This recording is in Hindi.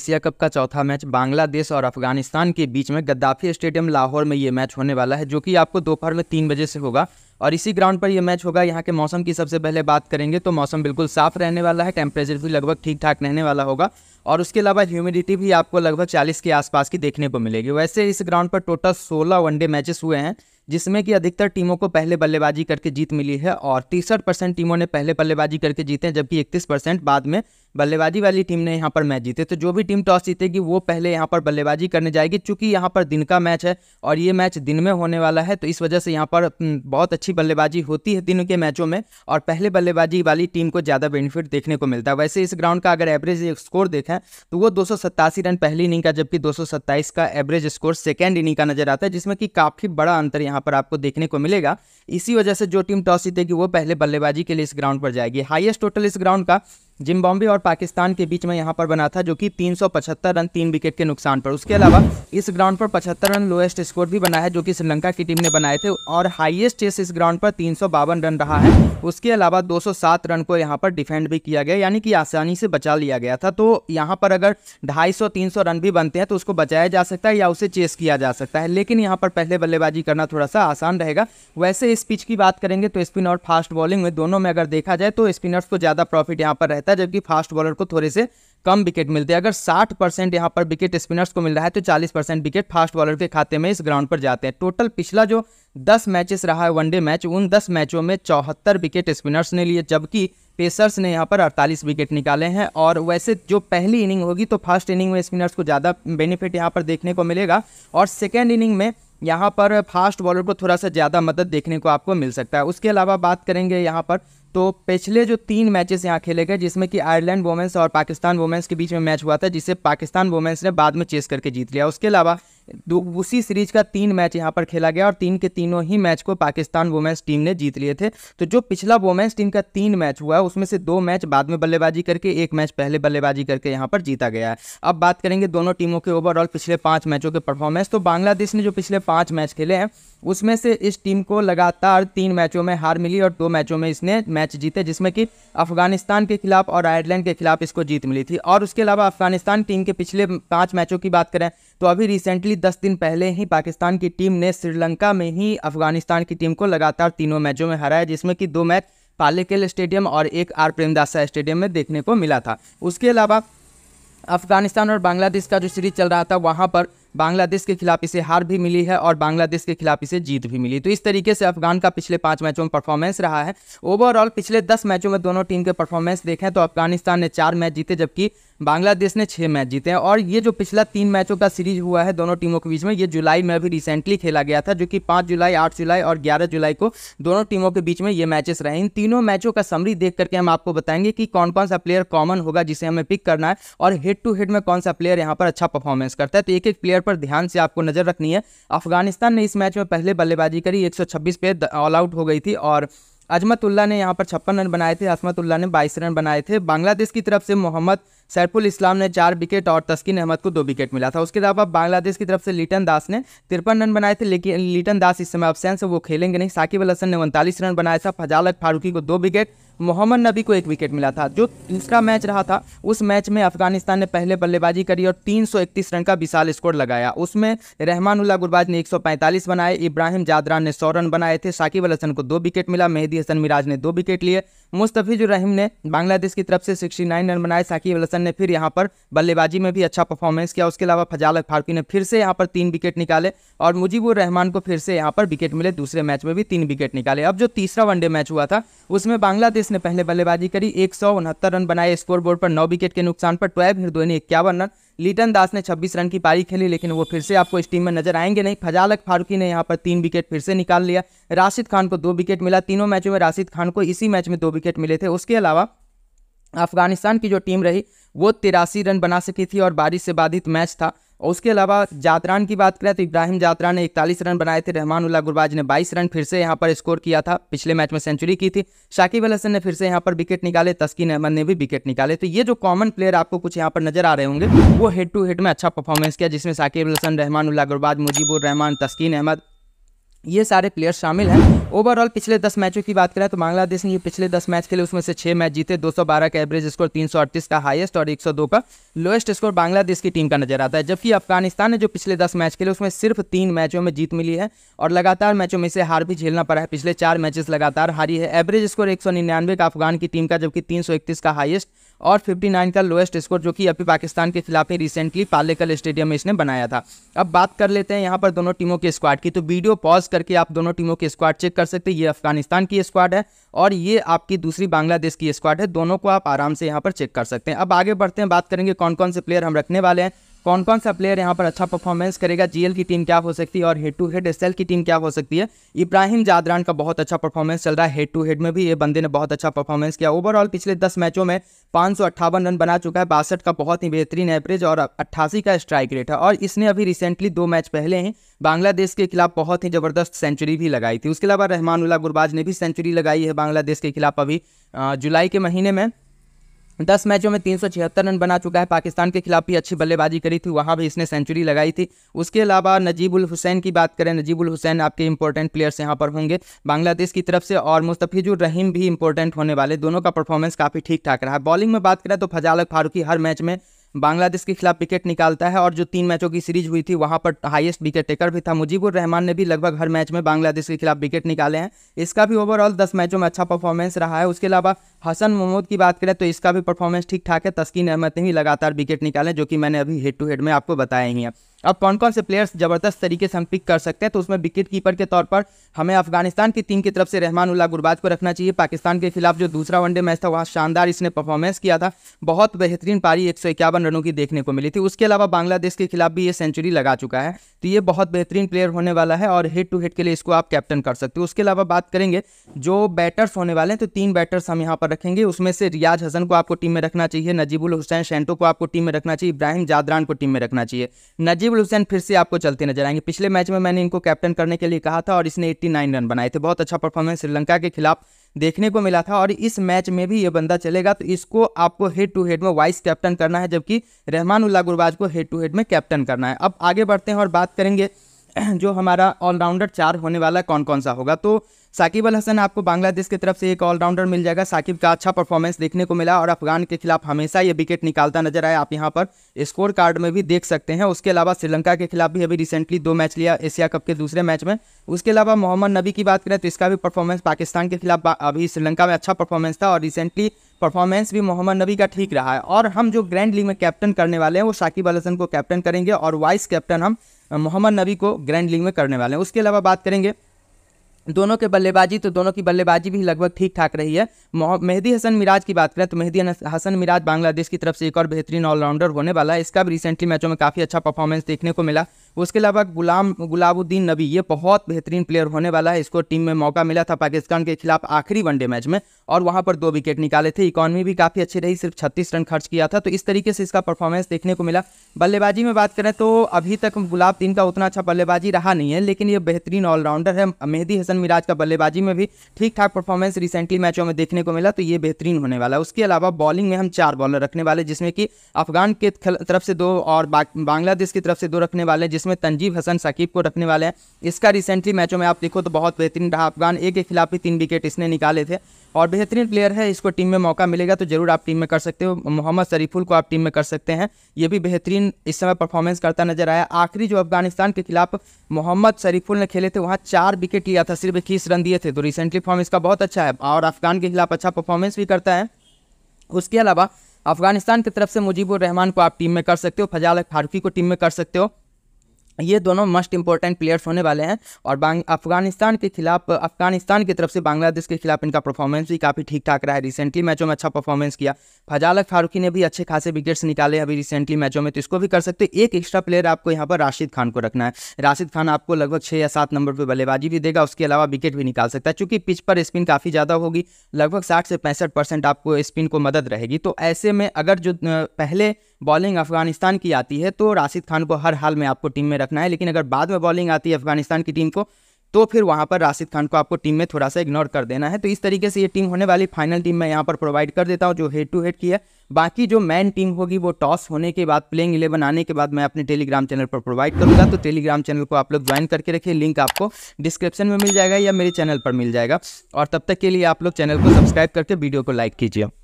एशिया कप का चौथा मैच बांग्लादेश और अफगानिस्तान के बीच में गद्दाफी स्टेडियम लाहौर में ये मैच होने वाला है जो कि आपको दोपहर में तीन बजे से होगा और इसी ग्राउंड पर यह मैच होगा यहाँ के मौसम की सबसे पहले बात करेंगे तो मौसम बिल्कुल साफ रहने वाला है टेम्परेचर भी लगभग ठीक ठाक रहने वाला होगा और उसके अलावा ह्यूमिडिटी भी आपको लगभग 40 के आसपास की देखने को मिलेगी वैसे इस ग्राउंड पर टोटल 16 वनडे मैचेस हुए हैं जिसमें कि अधिकतर टीमों को पहले बल्लेबाजी करके जीत मिली है और तिरसठ परसेंट टीमों ने पहले बल्लेबाजी करके जीते हैं जबकि इकतीस परसेंट बाद में बल्लेबाजी वाली टीम ने यहाँ पर मैच जीते तो जो भी टीम टॉस जीतेगी वो पहले यहाँ पर बल्लेबाजी करने जाएगी चूंकि यहाँ पर दिन का मैच है और ये मैच दिन में होने वाला है तो इस वजह से यहाँ पर हम्म, बहुत अच्छी बल्लेबाजी होती है दिन के मैचों में और पहले बल्लेबाजी वाली टीम को ज़्यादा बेनिफिट देखने को मिलता है वैसे इस ग्राउंड का अगर एवरेज स्कोर देखें तो वो दो रन पहली इनिंग का जबकि दो का एवरेज स्कोर सेकेंड इनिंग का नजर आता है जिसमें कि काफ़ी बड़ा अंतर यहाँ पर आपको देखने को मिलेगा इसी वजह से जो टीम टॉस जीतेगी वो पहले बल्लेबाजी के लिए इस ग्राउंड पर जाएगी हाइएस्ट टोटल इस ग्राउंड का जिम्बाब्वे और पाकिस्तान के बीच में यहाँ पर बना था जो कि 375 रन तीन विकेट के नुकसान पर उसके अलावा इस ग्राउंड पर 75 रन लोएस्ट स्कोर भी बना है जो कि श्रीलंका की टीम ने बनाए थे और हाईएस्ट चेस इस ग्राउंड पर तीन रन रहा है उसके अलावा 207 रन को यहाँ पर डिफेंड भी किया गया यानी कि आसानी से बचा लिया गया था तो यहाँ पर अगर ढाई सौ रन भी बनते हैं तो उसको बचाया जा सकता है या उसे चेस किया जा सकता है लेकिन यहाँ पर पहले बल्लेबाजी करना थोड़ा सा आसान रहेगा वैसे इस पिच की बात करेंगे तो स्पिन और फास्ट बॉलिंग में दोनों में अगर देखा जाए तो स्पिनर्स को ज़्यादा प्रॉफिट यहाँ पर रहता है सकता है जबकि फास्ट बॉलर को थोड़े से कम विकेट मिलते हैं अगर 60 परसेंट यहाँ पर विकेट स्पिनर्स को मिल रहा है तो 40 परसेंट विकेट फास्ट बॉलर के खाते में इस ग्राउंड पर जाते हैं टोटल पिछला जो 10 मैचेस रहा है वनडे मैच उन 10 मैचों में चौहत्तर विकेट स्पिनर्स ने लिए जबकि पेसर्स ने यहाँ पर 48 विकेट निकाले हैं और वैसे जो पहली इनिंग होगी तो फर्स्ट इनिंग में स्पिनर्स को ज़्यादा बेनिफिट यहाँ पर देखने को मिलेगा और सेकेंड इनिंग में यहाँ पर फास्ट बॉलर को थोड़ा सा ज़्यादा मदद देखने को आपको मिल सकता है उसके अलावा बात करेंगे यहाँ पर तो पिछले जो तीन मैचेस यहाँ खेले गए जिसमें कि आयरलैंड वोमेंस और पाकिस्तान वोमेंस के बीच में मैच हुआ था जिसे पाकिस्तान वोमेंस ने बाद में चेस करके जीत लिया उसके अलावा उसी सीरीज का तीन मैच यहाँ पर खेला गया और तीन के तीनों ही मैच को पाकिस्तान वोमेंस टीम ने जीत लिए थे तो जो पिछला वोमेंस टीम का तीन मैच हुआ उसमें से दो मैच बाद में बल्लेबाजी करके एक मैच पहले बल्लेबाजी करके यहाँ पर जीता गया है अब बात करेंगे दोनों टीमों के ओवरऑल पिछले पाँच मैचों के परफॉर्मेंस तो बांग्लादेश ने जो पिछले पाँच मैच खेले हैं उसमें से इस टीम को लगातार तीन मैचों में हार मिली और दो मैचों में इसने मैच जीते जिसमें कि अफगानिस्तान के खिलाफ और आयरलैंड के खिलाफ इसको जीत मिली थी और उसके अलावा अफगानिस्तान टीम के पिछले पाँच मैचों की बात करें तो अभी रिसेंटली दस दिन पहले ही पाकिस्तान की टीम ने श्रीलंका में ही अफगानिस्तान की टीम को लगातार तीनों मैचों में हराया जिसमें कि दो मैच पालेकेल स्टेडियम और एक आर प्रेमदासा स्टेडियम में देखने को मिला था उसके अलावा अफगानिस्तान और बांग्लादेश का जो सीरीज चल रहा था वहाँ पर बांग्लादेश के खिलाफ इसे हार भी मिली है और बांग्लादेश के खिलाफ इसे जीत भी मिली तो इस तरीके से अफगान का पिछले पाँच मैचों में परफॉर्मेंस रहा है ओवरऑल पिछले दस मैचों में दोनों टीम के परफॉर्मेंस देखें तो अफगानिस्तान ने चार मैच जीते जबकि बांग्लादेश ने छः मैच जीते हैं और ये जो पिछला तीन मैचों का सीरीज हुआ है दोनों टीमों के बीच में ये जुलाई में भी रिसेंटली खेला गया था जो कि पाँच जुलाई आठ जुलाई और ग्यारह जुलाई को दोनों टीमों के बीच में ये मैचेस रहे इन तीनों मैचों का समरी देख करके हम आपको बताएंगे कि कौन कौन सा प्लेयर कॉमन होगा जिसे हमें पिक करना है और हेड टू हेड में कौन सा प्लेयर यहाँ पर अच्छा परफॉर्मेंस करता है तो एक एक प्लेयर पर ध्यान से आपको नजर रखनी है अफगानिस्तान ने इस मैच में पहले बल्लेबाजी करी एक पे ऑल आउट हो गई थी और अजमतुल्ला ने यहाँ पर छप्पन रन बनाए थे असमतुल्ला ने बाईस रन बनाए थे बांग्लादेश की तरफ से मोहम्मद सैफुल इस्लाम ने चार विकेट और तस्किन अहमद को दो विकेट मिला था उसके अलावा बांग्लादेश की तरफ से लिटन दास ने तिरपन रन बनाए थे लेकिन लिटन दास इस समय अब्सेंस से वो खेलेंगे नहीं साकिब अल हसन ने उनतालीस रन बनाया था फजालक फारूकी को दो विकेट मोहम्मद नबी को एक विकेट मिला था जो दूसरा मैच रहा था उस मैच में अफगानिस्तान ने पहले बल्लेबाजी करी और 331 रन का विशाल स्कोर लगाया उसमें रहमानुल्ला गुरबाज ने 145 बनाए इब्राहिम जादरान ने 100 रन बनाए थे साकिब अल हसन को दो विकेट मिला मेहदी हसन मिराज ने दो विकेट लिए मुस्तफ़ीजुर रहीम ने बांग्लादेश की तरफ से सिक्सटी रन बनाए साकिब अल हसन हसन ने फिर यहाँ पर बल्लेबाजी में भी अच्छा परफॉर्मेंस किया उसके अलावा फजाल फारकी ने फिर से यहाँ पर तीन विकेट निकाले और मुजीबुर रहमान को फिर से यहाँ पर विकेट मिले दूसरे मैच में भी तीन विकेट निकाले अब जो तीसरा वनडे मैच हुआ था उसमें बांग्लादेश ने पहले बल्लेबाजी करी एक रन बनाए स्कोर बोर्ड पर नौ विकेट के नुकसान पर ट्वेल्व हिरदोनी इक्यावन रन लीटन दास ने 26 रन की पारी खेली लेकिन वो फिर से आपको इस टीम में नजर आएंगे नहीं फजालक फारूकी ने यहाँ पर तीन विकेट फिर से निकाल लिया राशिद खान को दो विकेट मिला तीनों मैचों में राशिद खान को इसी मैच में दो विकेट मिले थे उसके अलावा अफगानिस्तान की जो टीम रही वो तिरासी रन बना सकी थी और बारिश से बाधित मैच था और उसके अलावा जातरान की बात करें तो इब्राहिम जातरान ने इकतालीस रन बनाए थे रहमान उल्ला गुरबाज ने 22 रन फिर से यहाँ पर स्कोर किया था पिछले मैच में सेंचुरी की थी शाकिब अल हसन ने फिर से यहाँ पर विकेट निकाले तस्कीन अहमद ने भी विकेट निकाले तो ये जो कॉमन प्लेयर आपको कुछ यहाँ पर नजर आ रहे होंगे वो हेड टू हेड में अच्छा परफॉर्मेंस किया जिसमें शाकिब अल हसन रहमान उल्ला गुरबाज मुजीबुर रहमान तस्कीन अहमद ये सारे प्लेयर शामिल हैं ओवरऑल पिछले दस मैचों की बात करें तो बांग्लादेश ने ये पिछले दस मैच खेले उसमें से छह मैच जीते 212 का एवरेज स्कोर 338 का हाईएस्ट और 102 का लोएस्ट स्कोर बांग्लादेश की टीम का नजर आता है जबकि अफगानिस्तान ने जो पिछले दस मैच खेले उसमें सिर्फ तीन मैचों में जीत मिली है और लगातार मैचों में से हार भी झेलना पड़ा है पिछले चार मैचेस लगातार हारी है एवरेज स्कोर एक का अफगान की टीम का जबकि तीन का हाइएस्ट और 59 का लोएस्ट स्कोर जो कि अभी पाकिस्तान के खिलाफ ही रिसेंटली पालेकल स्टेडियम में इसने बनाया था अब बात कर लेते हैं यहाँ पर दोनों टीमों के स्क्वाड की तो वीडियो पॉज करके आप दोनों टीमों के स्क्वाड चेक कर सकते हैं ये अफगानिस्तान की स्क्वाड है और ये आपकी दूसरी बांग्लादेश की स्क्वाड है दोनों को आप आराम से यहाँ पर चेक कर सकते हैं अब आगे बढ़ते हैं बात करेंगे कौन कौन से प्लेयर हम रखने वाले हैं कौन कौन सा प्लेयर यहाँ पर अच्छा परफॉर्मेंस करेगा जीएल की टीम क्या हो सकती है और हेड टू हेड एसएल की टीम क्या हो सकती है इब्राहिम जादरान का बहुत अच्छा परफॉर्मेंस चल रहा है हेड टू हेड में भी ये बंदे ने बहुत अच्छा परफॉर्मेंस किया ओवरऑल पिछले दस मैचों में पाँच रन बना चुका है बासठ का बहुत ही बेहतरीन एवरेज और अट्ठासी का स्ट्राइक रेट है और इसने अभी रिसेंटली दो मैच पहले ही बांग्लादेश के खिलाफ बहुत ही ज़बरदस्त सेंचुरी भी लगाई थी उसके अलावा रहमानुल्ला गुरबाज ने भी सेंचुरी लगाई है बांग्लादेश के खिलाफ अभी जुलाई के महीने में दस मैचों में तीन रन बना चुका है पाकिस्तान के खिलाफ भी अच्छी बल्लेबाजी करी थी वहाँ भी इसने सेंचुरी लगाई थी उसके अलावा नजीबुल हुसैन की बात करें नजीबुल हुसैन आपके इंपॉर्टेंट प्लेयर्स यहाँ पर होंगे बांग्लादेश की तरफ से और मुस्तफिजुर रहीम भी इंपॉर्टेंट होने वाले दोनों का परफॉर्मेंस काफ़ी ठीक ठाक रहा बॉलिंग में बात करें तो फजालक फारूकी हर मैच में बांग्लादेश के खिलाफ विकेट निकालता है और जो तीन मैचों की सीरीज हुई थी वहाँ पर हाईएस्ट विकेट टेकर भी था मुजीबुर रहमान ने भी लगभग हर मैच में बांग्लादेश के खिलाफ विकेट निकाले हैं इसका भी ओवरऑल दस मैचों में अच्छा परफॉर्मेंस रहा है उसके अलावा हसन मोहम्मद की बात करें तो इसका भी परफॉर्मेंस ठीक ठाक है तस्कीन अहमद ने ही लगातार विकेट निकाले जो कि मैंने अभी हेड टू हेड में आपको बताया ही है अब कौन कौन से प्लेयर्स ज़बरदस्त तरीके से हम पिक कर सकते हैं तो उसमें विकेट कीपर के तौर पर हमें अफगानिस्तान की टीम की तरफ से रहमान उल्ला गुरबाज को रखना चाहिए पाकिस्तान के खिलाफ जो दूसरा वनडे मैच था वहाँ शानदार इसने परफॉर्मेंस किया था बहुत बेहतरीन पारी एक रनों की देखने को मिली थी उसके अलावा बांग्लादेश के खिलाफ भी ये सेंचुरी लगा चुका है तो ये बहुत बेहतरीन प्लेयर होने वाला है और हेड टू हेड के लिए इसको आप कैप्टन कर सकते हो उसके अलावा बात करेंगे जो बैटर्स होने वाले हैं तो तीन बैटर्स हम यहाँ पर रखेंगे उसमें से रियाज हसन को आपको टीम में रखना चाहिए नजीबुल हुसैन शेंटो को आपको टीम में रखना चाहिए इब्राहिम जादरान को टीम में रखना चाहिए नजीब मुजीब हुसैन फिर से आपको चलते नजर आएंगे पिछले मैच में मैंने इनको कैप्टन करने के लिए कहा था और इसने 89 रन बनाए थे बहुत अच्छा परफॉर्मेंस श्रीलंका के खिलाफ देखने को मिला था और इस मैच में भी ये बंदा चलेगा तो इसको आपको हेड टू हेड में वाइस कैप्टन करना है जबकि रहमान उल्ला गुरबाज को हेड टू हेड में कैप्टन करना है अब आगे बढ़ते हैं और बात करेंगे जो हमारा ऑलराउंडर चार होने वाला कौन कौन सा होगा तो साकिब अल हसन आपको बांग्लादेश की तरफ से एक ऑलराउंडर मिल जाएगा साकिब का अच्छा परफॉर्मेंस देखने को मिला और अफगान के खिलाफ हमेशा ये विकेट निकालता नजर आया आप यहाँ पर स्कोर कार्ड में भी देख सकते हैं उसके अलावा श्रीलंका के खिलाफ भी अभी रिसेंटली दो मैच लिया एशिया कप के दूसरे मैच में उसके अलावा मोहम्मद नबी की बात करें तो इसका भी परफॉर्मेंस पाकिस्तान के खिलाफ अभी श्रीलंका में अच्छा परफॉर्मेंस था और रिसेंटली परफॉर्मेंस भी मोहम्मद नबी का ठीक रहा है और हम जो ग्रैंड लीग में कैप्टन करने वाले हैं वो साकिब अल हसन को कैप्टन करेंगे और वाइस कैप्टन हम मोहम्मद नबी को ग्रैंड लीग में करने वाले हैं उसके अलावा बात करेंगे दोनों के बल्लेबाजी तो दोनों की बल्लेबाजी भी लगभग ठीक ठाक रही है मेहदी हसन मिराज की बात करें तो मेहदी हसन मिराज बांग्लादेश की तरफ से एक और बेहतरीन ऑलराउंडर होने वाला है इसका भी रिसेंटली मैचों में काफ़ी अच्छा परफॉर्मेंस देखने को मिला उसके अलावा गुलाम गुलाबुद्दीन नबी ये बहुत बेहतरीन प्लेयर होने वाला है इसको टीम में मौका मिला था पाकिस्तान के खिलाफ आखिरी वनडे मैच में और वहाँ पर दो विकेट निकाले थे इकॉनमी भी काफ़ी अच्छी रही सिर्फ छत्तीस रन खर्च किया था तो इस तरीके से इसका परफॉर्मेंस देखने को मिला बल्लेबाजी में बात करें तो अभी तक गुलाबुद्दीन का उतना अच्छा बल्लेबाजी रहा नहीं है लेकिन ये बेहतरीन ऑलराउंडर है मेहदी हसन मिराज का बल्लेबाजी में भी ठीक ठाक परफॉर्मेंस रिसेंटली मैचों में देखने को मिला तो ये बेहतरीन होने वाला है उसके अलावा बॉलिंग में हम चार बॉलर रखने वाले जिसमें कि अफगान के तरफ से दो और बांग्लादेश की तरफ से दो रखने वाले जिस जिसमें तंजीब हसन साकिब को रखने वाले हैं इसका रिसेंटली मैचों में आप देखो तो बहुत बेहतरीन रहा अफगान एक के खिलाफ ही तीन विकेट इसने निकाले थे और बेहतरीन प्लेयर है इसको टीम में मौका मिलेगा तो जरूर आप टीम में कर सकते हो मोहम्मद शरीफुल को आप टीम में कर सकते हैं ये भी बेहतरीन इस समय परफॉर्मेंस करता नजर आया आखिरी जो अफगानिस्तान के खिलाफ मोहम्मद शरीफुल ने खेले थे वहाँ चार विकेट लिया था सिर्फ इक्कीस रन दिए थे तो रिसेंटली फॉर्म इसका बहुत अच्छा है और अफगान के खिलाफ अच्छा परफॉर्मेंस भी करता है उसके अलावा अफगानिस्तान की तरफ से मुजीबुर रहमान को आप टीम में कर सकते हो फजाल फारूकी को टीम में कर सकते हो ये दोनों मस्ट इंपॉर्टेंट प्लेयर्स होने वाले हैं और अफगानिस्तान के खिलाफ अफगानिस्तान की तरफ से बांग्लादेश के खिलाफ इनका परफॉर्मेंस भी काफ़ी ठीक ठाक रहा है रिसेंटली मैचों में अच्छा परफॉर्मेंस किया फजालक फारूकी ने भी अच्छे खासे विकेट्स निकाले अभी रिसेंटली मैचों में तो इसको भी कर सकते एक एक्स्ट्रा प्लेयर आपको यहाँ पर राशिद खान को रखना है राशिद खान आपको लगभग छः या सात नंबर पर बल्लेबाजी भी देगा उसके अलावा विकेट भी निकाल सकता है चूँकि पिच पर स्पिन काफ़ी ज़्यादा होगी लगभग साठ से पैंसठ आपको स्पिन को मदद रहेगी तो ऐसे में अगर जो पहले बॉलिंग अफगानिस्तान की आती है तो राशिद खान को हर हाल में आपको टीम में रखना है लेकिन अगर बाद में बॉलिंग आती है अफगानिस्तान की टीम को तो फिर वहाँ पर राशिद खान को आपको टीम में थोड़ा सा इग्नोर कर देना है तो इस तरीके से ये टीम होने वाली फाइनल टीम मैं यहाँ पर प्रोवाइड कर देता हूँ जो हेड टू हेड की है बाकी जो मैन टीम होगी वो टॉस होने के बाद प्लेइंग इलेवन आने के बाद मैं अपने टेलीग्राम चैनल पर प्रोवाइड करूँगा तो टेलीग्राम चैनल को आप लोग ज्वाइन करके रखिए लिंक आपको डिस्क्रिप्शन में मिल जाएगा या मेरे चैनल पर मिल जाएगा और तब तक के लिए आप लोग चैनल को सब्सक्राइब करके वीडियो को लाइक कीजिए